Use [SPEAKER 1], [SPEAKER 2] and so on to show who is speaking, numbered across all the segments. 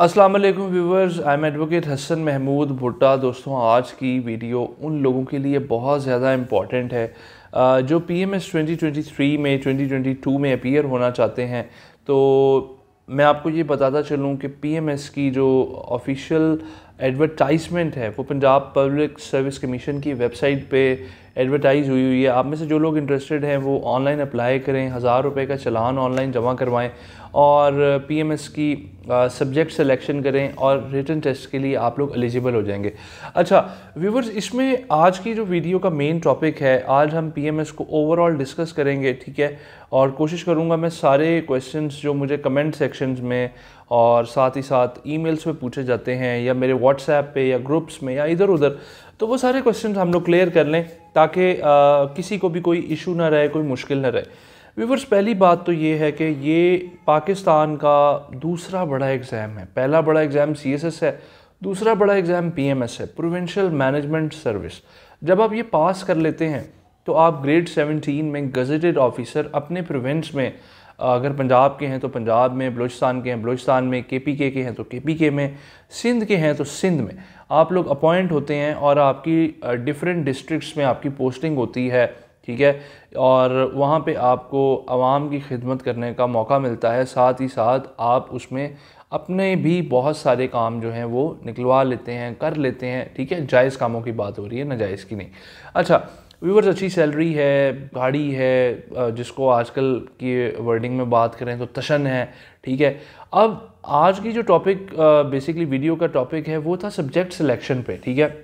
[SPEAKER 1] अस्सलाम वालेकुम viewers I am advocate Hasan Mahmood Bhutta दोस्तों आज की वीडियो उन लोगों के लिए बहुत ज़्यादा इम्पॉर्टेंट है जो P M S twenty twenty three में ट्वेंटी ट्वेंटी टू में अपीयर होना चाहते हैं तो मैं आपको ये बताता चलूँ कि पी एम एस की जो ऑफिशियल एडवर्टाइजमेंट है वो पंजाब पब्लिक सर्विस कमीशन की वेबसाइट पे एडवर्टाइज हुई हुई है आप में से जो लोग इंटरेस्टेड हैं वो ऑनलाइन अप्लाई करें हज़ार रुपये का चलान ऑनलाइन जमा करवाएं और पी एम एस की सब्जेक्ट सिलेक्शन करें और रिटर्न टेस्ट के लिए आप लोग एलिजिबल हो जाएंगे अच्छा व्यूवर्स इसमें आज की जो वीडियो का मेन टॉपिक है आज हम पीएमएस को ओवरऑल डिस्कस करेंगे ठीक है और कोशिश करूँगा मैं सारे क्वेश्चंस जो मुझे कमेंट सेक्शंस में और साथ ही साथ ईमेल्स में पूछे जाते हैं या मेरे व्हाट्सएप पे या ग्रुप्स में या इधर उधर तो वो सारे क्वेश्चन हम लोग क्लियर कर लें ताकि किसी को भी कोई इशू ना रहे कोई मुश्किल ना रहे व्यूवर्स पहली बात तो ये है कि ये पाकिस्तान का दूसरा बड़ा एग्ज़ाम है पहला बड़ा एग्ज़ाम सी है दूसरा बड़ा एग्ज़ाम पी है प्रोविंशियल मैनेजमेंट सर्विस जब आप ये पास कर लेते हैं तो आप ग्रेड 17 में गजटेड ऑफिसर अपने प्रोविंस में अगर पंजाब के हैं तो पंजाब में बलूचिस्तान के हैं बलूचिस्तान में के पी के के हैं तो के पी के में सिंध के हैं तो सिंध में आप लोग अपॉइंट होते हैं और आपकी डिफरेंट डिस्ट्रिक्ट्स में आपकी पोस्टिंग होती है ठीक है और वहाँ पे आपको आवाम की खिदमत करने का मौका मिलता है साथ ही साथ आप उसमें अपने भी बहुत सारे काम जो हैं वो निकलवा लेते हैं कर लेते हैं ठीक है जायज़ कामों की बात हो रही है नाजायज़ की नहीं अच्छा व्यूवर्स अच्छी सैलरी है गाड़ी है जिसको आजकल की वर्डिंग में बात करें तो तशन है ठीक है अब आज की जो टॉपिक बेसिकली वीडियो का टॉपिक है वो था सब्जेक्ट सिलेक्शन पे ठीक है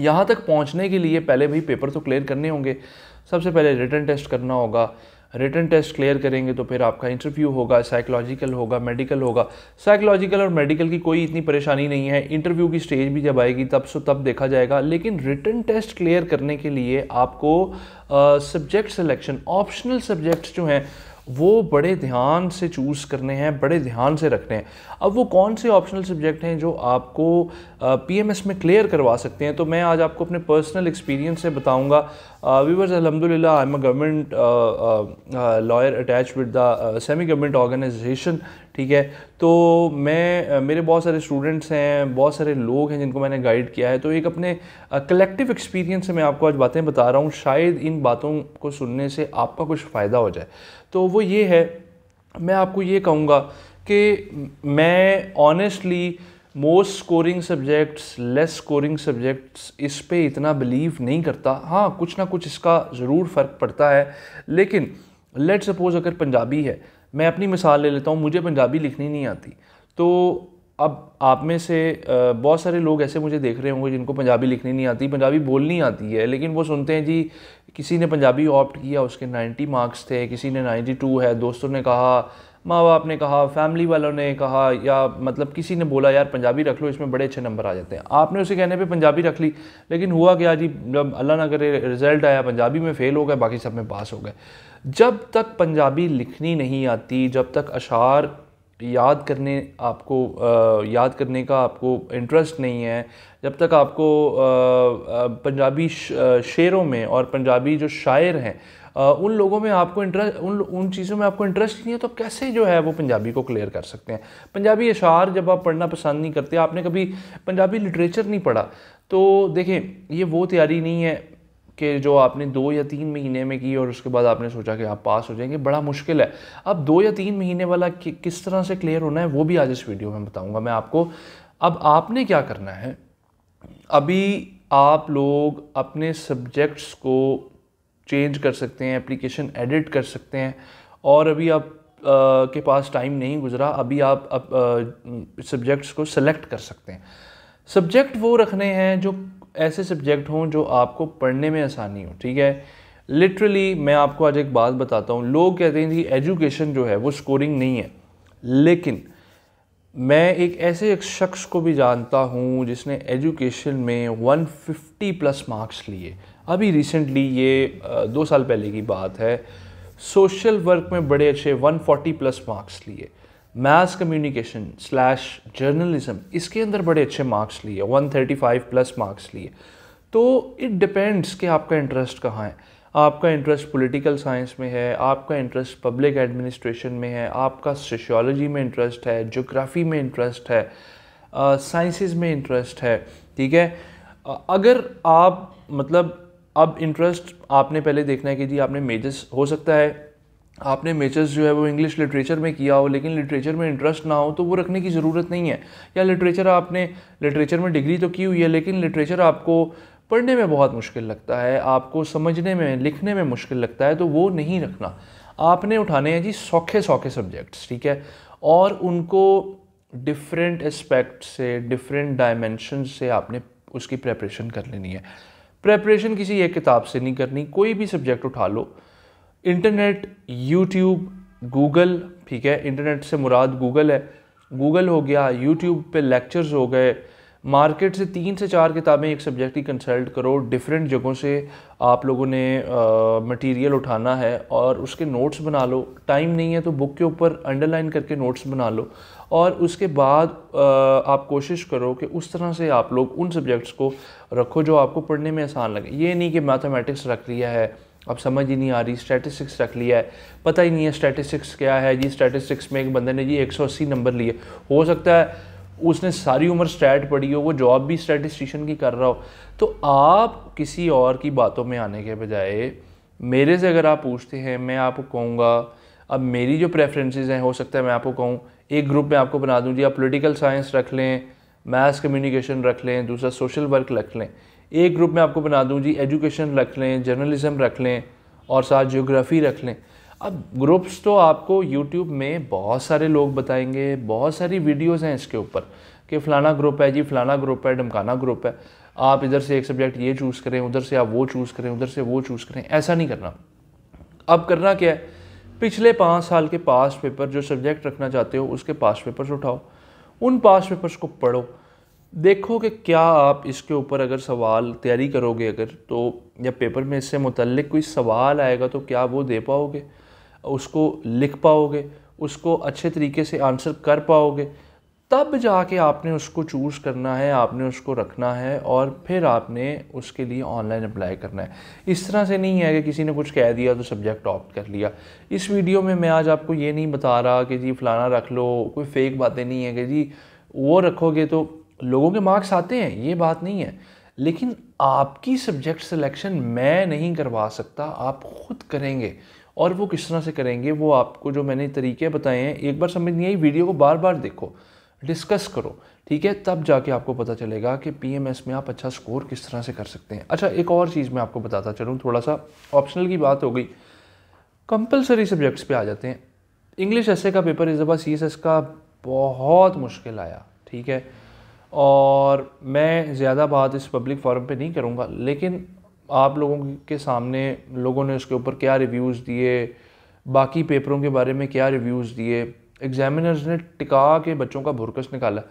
[SPEAKER 1] यहाँ तक पहुँचने के लिए पहले भाई पेपर तो क्लियर करने होंगे सबसे पहले रिटर्न टेस्ट करना होगा रिटर्न टेस्ट क्लियर करेंगे तो फिर आपका इंटरव्यू होगा साइकोलॉजिकल होगा मेडिकल होगा साइकोलॉजिकल और मेडिकल की कोई इतनी परेशानी नहीं है इंटरव्यू की स्टेज भी जब आएगी तब सो तब देखा जाएगा लेकिन रिटर्न टेस्ट क्लियर करने के लिए आपको सब्जेक्ट सिलेक्शन ऑप्शनल सब्जेक्ट्स जो हैं वो बड़े ध्यान से चूज़ करने हैं बड़े ध्यान से रखने हैं अब वो कौन से ऑप्शनल सब्जेक्ट हैं जो आपको पी एम एस में क्लियर करवा सकते हैं तो मैं आज आपको अपने पर्सनल एक्सपीरियंस से बताऊँगा वीवर्स अलहमदिल्ला I am a government lawyer attach with the semi government organisation ठीक है तो मैं मेरे बहुत सारे स्टूडेंट्स हैं बहुत सारे लोग हैं जिनको मैंने गाइड किया है तो एक अपने कलेक्टिव एक्सपीरियंस से मैं आपको आज बातें बता रहा हूँ शायद इन बातों को सुनने से आपका कुछ फ़ायदा हो जाए तो वो ये है मैं आपको ये कहूँगा कि मैं honestly most scoring subjects less scoring subjects इस पर इतना बिलीव नहीं करता हाँ कुछ ना कुछ इसका ज़रूर फ़र्क पड़ता है लेकिन लेट सपोज़ अगर पंजाबी है मैं अपनी मिसाल ले लेता हूँ मुझे पंजाबी लिखनी नहीं आती तो अब आप में से बहुत सारे लोग ऐसे मुझे देख रहे होंगे जिनको पंजाबी लिखनी नहीं आती पंजाबी बोलनी आती है लेकिन वो सुनते हैं जी किसी ने पंजाबी ऑप्ट किया उसके 90 मार्क्स थे किसी ने 92 है दोस्तों ने कहा माँ बाप ने कहा फैमिली वालों ने कहा या मतलब किसी ने बोला यार पंजाबी रख लो इसमें बड़े अच्छे नंबर आ जाते हैं आपने उसे कहने पे पंजाबी रख ली लेकिन हुआ क्या जी जब अल्लाह ना करे रिजल्ट आया पंजाबी में फ़ेल हो गए बाकी सब में पास हो गए जब तक पंजाबी लिखनी नहीं आती जब तक अशार याद करने आपको आ, याद करने का आपको इंटरेस्ट नहीं है जब तक आपको आ, पंजाबी शेरों में और पंजाबी जो शायर हैं उन लोगों में आपको इंटरेस्ट उन उन चीज़ों में आपको इंटरेस्ट नहीं है तो कैसे जो है वो पंजाबी को क्लियर कर सकते हैं पंजाबी अशार जब आप पढ़ना पसंद नहीं करते आपने कभी पंजाबी लिटरेचर नहीं पढ़ा तो देखें ये वो तैयारी नहीं है कि जो आपने दो या तीन महीने में की और उसके बाद आपने सोचा कि आप पास हो जाएंगे बड़ा मुश्किल है अब दो या तीन महीने वाला कि, किस तरह से क्लियर होना है वो भी आज इस वीडियो में बताऊंगा मैं आपको अब आपने क्या करना है अभी आप लोग अपने सब्जेक्ट्स को चेंज कर सकते हैं एप्लीकेशन एडिट कर सकते हैं और अभी आप आ, के पास टाइम नहीं गुजरा अभी आप अब सब्जेक्ट्स को सेलेक्ट कर सकते हैं सब्जेक्ट वो रखने हैं जो ऐसे सब्जेक्ट हों जो आपको पढ़ने में आसानी हो ठीक है लिटरली मैं आपको आज एक बात बताता हूँ लोग कहते हैं कि एजुकेशन जो है वो स्कोरिंग नहीं है लेकिन मैं एक ऐसे एक शख्स को भी जानता हूँ जिसने एजुकेशन में 150 प्लस मार्क्स लिए अभी रिसेंटली ये दो साल पहले की बात है सोशल वर्क में बड़े अच्छे 140 प्लस मार्क्स लिए मैथ्स कम्युनिकेशन स्लैश जर्नलिज्म इसके अंदर बड़े अच्छे मार्क्स लिए 135 प्लस मार्क्स लिए तो इट डिपेंड्स कि आपका इंटरेस्ट कहाँ है आपका इंटरेस्ट पॉलिटिकल साइंस में है आपका इंटरेस्ट पब्लिक एडमिनिस्ट्रेशन में है आपका सोशियोलॉजी में इंटरेस्ट है जोग्राफ़ी में इंटरेस्ट है साइंसिस uh, में इंटरेस्ट है ठीक है uh, अगर आप मतलब अब इंटरेस्ट आपने पहले देखना है कि जी आपने मेजर्स हो सकता है आपने मेचर्स जो है वो इंग्लिश लिटरेचर में किया हो लेकिन लिटरेचर में इंटरेस्ट ना हो तो वो रखने की ज़रूरत नहीं है या लिटरेचर आपने लिटरेचर में डिग्री तो की हुई है लेकिन लिटरेचर आपको पढ़ने में बहुत मुश्किल लगता है आपको समझने में लिखने में मुश्किल लगता है तो वो नहीं रखना आपने उठाने हैं जी सौखे सौखे सब्जेक्ट्स ठीक है और उनको डिफरेंट एस्पेक्ट से डिफरेंट डायमेंशन से आपने उसकी प्रेपरेशन कर लेनी है प्रेपरेशन किसी एक किताब से नहीं करनी कोई भी सब्जेक्ट उठा लो इंटरनेट यूट्यूब गूगल ठीक है इंटरनेट से मुराद गूगल है गूगल हो गया यूट्यूब पे लेक्चर्स हो गए मार्केट से तीन से चार किताबें एक सब्जेक्ट की कंसल्ट करो डिफरेंट जगहों से आप लोगों ने मटेरियल उठाना है और उसके नोट्स बना लो टाइम नहीं है तो बुक के ऊपर अंडरलाइन करके नोट्स बना लो और उसके बाद आ, आप कोशिश करो कि उस तरह से आप लोग उन सब्जेक्ट्स को रखो जो आपको पढ़ने में आसान लगे ये नहीं कि मैथमेटिक्स रख लिया है अब समझ ही नहीं आ रही स्टैटिस्टिक्स रख लिया है पता ही नहीं है स्टैटिस्टिक्स क्या है जी स्टैटिस्टिक्स में एक बंदे ने जी 180 नंबर लिए हो सकता है उसने सारी उम्र स्टैट पढ़ी हो वो जॉब भी स्टैटिस्टिशियन की कर रहा हो तो आप किसी और की बातों में आने के बजाय मेरे से अगर आप पूछते हैं मैं आपको कहूँगा अब मेरी जो प्रेफरेंसेज हैं हो सकता है मैं आपको कहूँ एक ग्रुप में आपको बना दूँ जी आप पोलिटिकल साइंस रख लें मैथ्स कम्युनिकेशन रख लें दूसरा सोशल वर्क रख लें एक ग्रुप में आपको बना दूँ जी एजुकेशन रख लें जर्नलिज़म रख लें और साथ जियोग्राफ़ी रख लें अब ग्रुप्स तो आपको यूट्यूब में बहुत सारे लोग बताएंगे बहुत सारी वीडियोज़ हैं इसके ऊपर कि फ़लाना ग्रुप है जी फ़लाना ग्रुप है डमकाना ग्रुप है आप इधर से एक सब्जेक्ट ये चूज़ करें उधर से आप वो चूज़ करें उधर से वो चूज़ करें ऐसा नहीं करना अब करना क्या है पिछले पाँच साल के पास पेपर जो सब्जेक्ट रखना चाहते हो उसके पास पेपर्स उठाओ उन पास पेपर्स को पढ़ो देखो कि क्या आप इसके ऊपर अगर सवाल तैयारी करोगे अगर तो या पेपर में इससे मुतलक कोई सवाल आएगा तो क्या वो दे पाओगे उसको लिख पाओगे उसको अच्छे तरीके से आंसर कर पाओगे तब जाके आपने उसको चूज़ करना है आपने उसको रखना है और फिर आपने उसके लिए ऑनलाइन अप्लाई करना है इस तरह से नहीं है कि किसी ने कुछ कह दिया तो सब्जेक्ट ऑप्ट कर लिया इस वीडियो में मैं आज आपको ये नहीं बता रहा कि जी फ़लाना रख लो कोई फेक बातें नहीं है कि जी वो रखोगे तो लोगों के मार्क्स आते हैं ये बात नहीं है लेकिन आपकी सब्जेक्ट सिलेक्शन मैं नहीं करवा सकता आप खुद करेंगे और वो किस तरह से करेंगे वो आपको जो मैंने तरीके बताए हैं एक बार समझ नहीं आई वीडियो को बार बार देखो डिस्कस करो ठीक है तब जाके आपको पता चलेगा कि पीएमएस में आप अच्छा स्कोर किस तरह से कर सकते हैं अच्छा एक और चीज़ मैं आपको बताता चलूँ थोड़ा सा ऑप्शनल की बात हो गई कंपलसरी सब्जेक्ट्स पे आ जाते हैं इंग्लिश एस का पेपर इस दफ़ा सी का बहुत मुश्किल आया ठीक है और मैं ज़्यादा बात इस पब्लिक फोरम पे नहीं करूँगा लेकिन आप लोगों के सामने लोगों ने उसके ऊपर क्या रिव्यूज़ दिए बाकी पेपरों के बारे में क्या रिव्यूज़ दिए एग्जामिनर्स ने टिका के बच्चों का भुरकस निकाला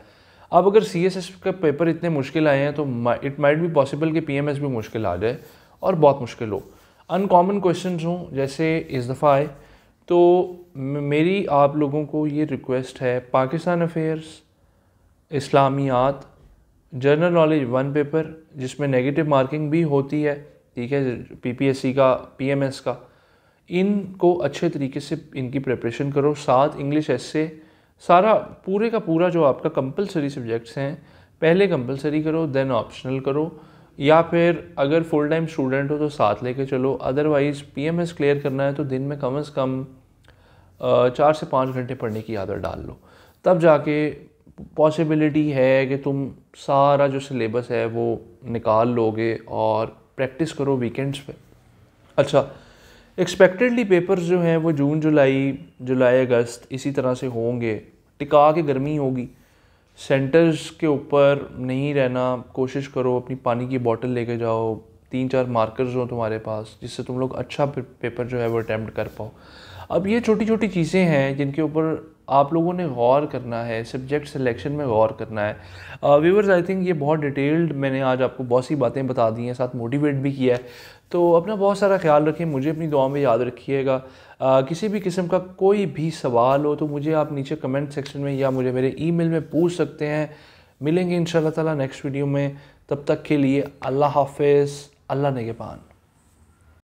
[SPEAKER 1] अब अगर सी एस एस का पेपर इतने मुश्किल आए हैं तो इट माइट भी पॉसिबल कि पी एम एस भी मुश्किल आ जाए और बहुत मुश्किल हो अनकॉमन क्वेश्चन हों जैसे इस दफ़ा आए तो मेरी आप लोगों को ये रिक्वेस्ट है पाकिस्तान अफेयर्स इस्लामियात जनरल नॉलेज वन पेपर जिसमें नेगेटिव मार्किंग भी होती है ठीक है पीपीएससी का पीएमएस का इनको अच्छे तरीके से इनकी प्रिपरेशन करो साथ इंग्लिश ऐसे सारा पूरे का पूरा जो आपका कंपलसरी सब्जेक्ट्स हैं पहले कंपलसरी करो देन ऑप्शनल करो या फिर अगर फुल टाइम स्टूडेंट हो तो साथ लेके चलो अदरवाइज़ पीएमएस क्लियर करना है तो दिन में कम से कम चार से पाँच घंटे पढ़ने की आदत डाल लो तब जाके पॉसिबिलिटी है कि तुम सारा जो सिलेबस है वो निकाल लोगे और प्रैक्टिस करो वीकेंड्स पे अच्छा एक्सपेक्टेडली पेपर्स जो हैं वो जून जुलाई जुलाई अगस्त इसी तरह से होंगे टिका के गर्मी होगी सेंटर्स के ऊपर नहीं रहना कोशिश करो अपनी पानी की बॉटल लेके जाओ तीन चार मार्कर्स हों तुम्हारे पास जिससे तुम लोग अच्छा पेपर जो है वो अटैम्प्ट कर पाओ अब ये छोटी छोटी चीज़ें हैं जिनके ऊपर आप लोगों ने गौर करना है सब्जेक्ट सिलेक्शन में गौर करना है व्यूवर्स आई थिंक ये बहुत डिटेल्ड मैंने आज आपको बहुत सी बातें बता दी हैं साथ मोटिवेट भी किया है तो अपना बहुत सारा ख्याल रखें मुझे अपनी दुआ में याद रखिएगा uh, किसी भी किस्म का कोई भी सवाल हो तो मुझे आप नीचे कमेंट सेक्शन में या मुझे मेरे ईमेल में पूछ सकते हैं मिलेंगे इन ताला नेक्स्ट वीडियो में तब तक के लिए अल्लाह हाफ अल्लाह नगेबान